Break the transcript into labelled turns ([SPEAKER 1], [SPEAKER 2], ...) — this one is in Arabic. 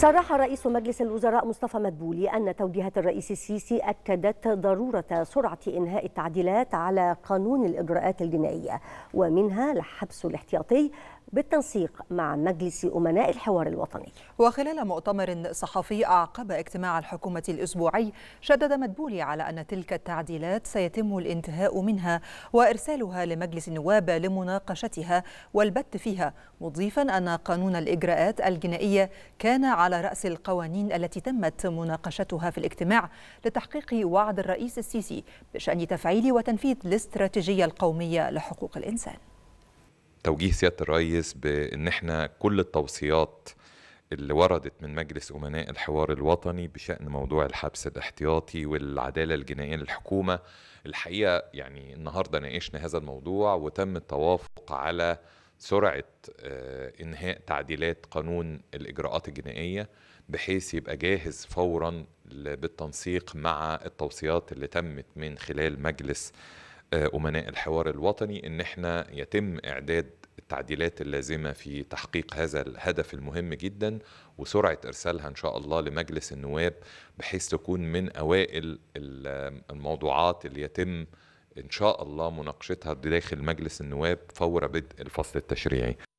[SPEAKER 1] صرح رئيس مجلس الوزراء مصطفى مدبولي أن توجيهات الرئيس السيسي أكدت ضرورة سرعة إنهاء التعديلات على قانون الإجراءات الجنائية
[SPEAKER 2] ومنها الحبس الاحتياطي
[SPEAKER 1] بالتنسيق مع مجلس أمناء الحوار الوطني
[SPEAKER 2] وخلال مؤتمر صحفي أعقب اجتماع الحكومة الأسبوعي شدد مدبولي على أن تلك التعديلات سيتم الانتهاء منها وإرسالها لمجلس النواب لمناقشتها والبت فيها مضيفا أن قانون الإجراءات الجنائية كان على رأس القوانين التي تمت مناقشتها في الاجتماع لتحقيق وعد الرئيس السيسي بشأن تفعيل وتنفيذ الاستراتيجية القومية لحقوق الإنسان
[SPEAKER 3] توجيه سياده الرئيس بان احنا كل التوصيات اللي وردت من مجلس امناء الحوار الوطني بشان موضوع الحبس الاحتياطي والعداله الجنائيه للحكومه الحقيقه يعني النهارده ناقشنا هذا الموضوع وتم التوافق على سرعه آه، انهاء تعديلات قانون الاجراءات الجنائيه بحيث يبقى جاهز فورا بالتنسيق مع التوصيات اللي تمت من خلال مجلس آه، امناء الحوار الوطني ان احنا يتم اعداد التعديلات اللازمة في تحقيق هذا الهدف المهم جدا وسرعة إرسالها إن شاء الله لمجلس النواب بحيث تكون من أوائل الموضوعات اللي يتم إن شاء الله مناقشتها داخل مجلس النواب فور بدء الفصل التشريعي